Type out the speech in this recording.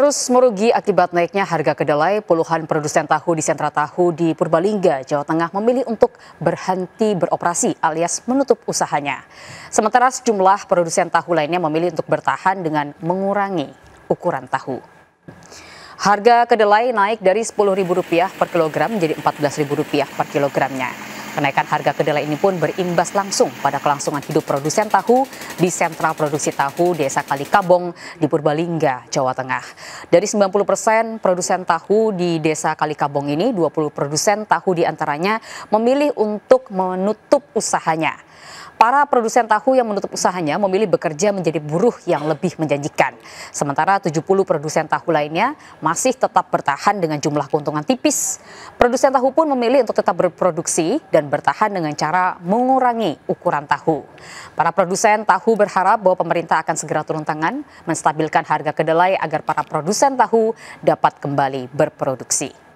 Terus merugi akibat naiknya harga kedelai, puluhan produsen tahu di sentra tahu di Purbalingga, Jawa Tengah memilih untuk berhenti beroperasi alias menutup usahanya. Sementara sejumlah produsen tahu lainnya memilih untuk bertahan dengan mengurangi ukuran tahu. Harga kedelai naik dari Rp10.000 per kilogram menjadi Rp14.000 per kilogramnya. Kenaikan harga kedelai ini pun berimbas langsung pada kelangsungan hidup produsen tahu di sentra produksi tahu Desa Kalikabong di Purbalingga, Jawa Tengah. Dari 90 persen produsen tahu di Desa Kalikabong ini, 20 produsen tahu diantaranya memilih untuk menutup usahanya. Para produsen tahu yang menutup usahanya memilih bekerja menjadi buruh yang lebih menjanjikan. Sementara 70 produsen tahu lainnya masih tetap bertahan dengan jumlah keuntungan tipis. Produsen tahu pun memilih untuk tetap berproduksi dan dan bertahan dengan cara mengurangi ukuran tahu. Para produsen tahu berharap bahwa pemerintah akan segera turun tangan menstabilkan harga kedelai agar para produsen tahu dapat kembali berproduksi.